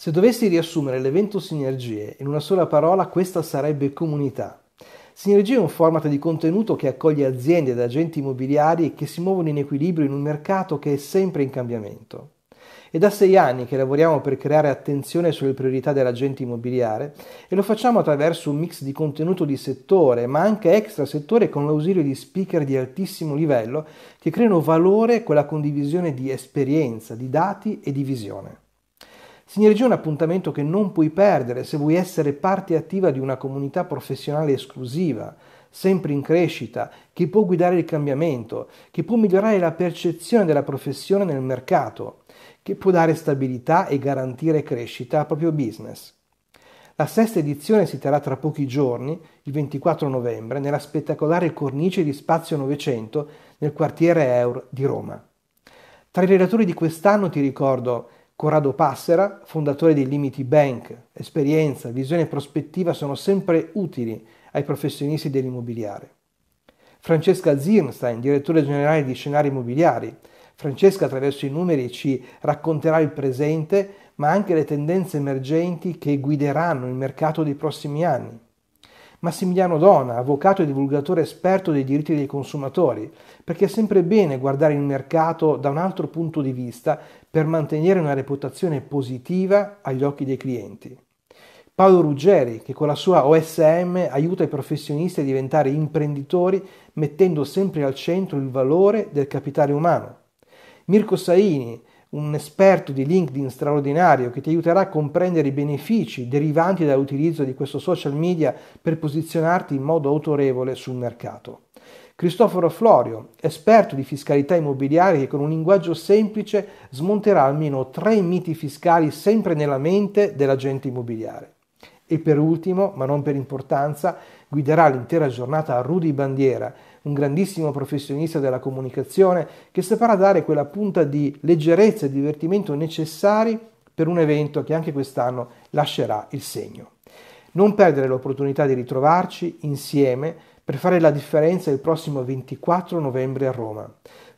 Se dovessi riassumere l'evento Sinergie in una sola parola, questa sarebbe comunità. Sinergia è un format di contenuto che accoglie aziende ed agenti immobiliari che si muovono in equilibrio in un mercato che è sempre in cambiamento. È da sei anni che lavoriamo per creare attenzione sulle priorità dell'agente immobiliare e lo facciamo attraverso un mix di contenuto di settore, ma anche extra settore con l'ausilio di speaker di altissimo livello che creano valore con la condivisione di esperienza, di dati e di visione. Sinergia è un appuntamento che non puoi perdere se vuoi essere parte attiva di una comunità professionale esclusiva, sempre in crescita, che può guidare il cambiamento, che può migliorare la percezione della professione nel mercato, che può dare stabilità e garantire crescita al proprio business. La sesta edizione si terrà tra pochi giorni, il 24 novembre, nella spettacolare cornice di Spazio 900 nel quartiere Eur di Roma. Tra i relatori di quest'anno ti ricordo Corrado Passera, fondatore di Limiti Bank, esperienza, visione e prospettiva sono sempre utili ai professionisti dell'immobiliare. Francesca Zirnstein, direttore generale di Scenari Immobiliari. Francesca attraverso i numeri ci racconterà il presente, ma anche le tendenze emergenti che guideranno il mercato dei prossimi anni. Massimiliano Dona, avvocato e divulgatore esperto dei diritti dei consumatori, perché è sempre bene guardare il mercato da un altro punto di vista per mantenere una reputazione positiva agli occhi dei clienti. Paolo Ruggeri, che con la sua OSM aiuta i professionisti a diventare imprenditori mettendo sempre al centro il valore del capitale umano. Mirko Saini, un esperto di LinkedIn straordinario che ti aiuterà a comprendere i benefici derivanti dall'utilizzo di questo social media per posizionarti in modo autorevole sul mercato. Cristoforo Florio, esperto di fiscalità immobiliare che con un linguaggio semplice smonterà almeno tre miti fiscali sempre nella mente dell'agente immobiliare. E per ultimo, ma non per importanza, guiderà l'intera giornata a Rudy Bandiera, un grandissimo professionista della comunicazione che saprà dare quella punta di leggerezza e divertimento necessari per un evento che anche quest'anno lascerà il segno. Non perdere l'opportunità di ritrovarci insieme per fare la differenza il prossimo 24 novembre a Roma.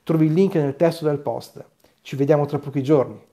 Trovi il link nel testo del post. Ci vediamo tra pochi giorni.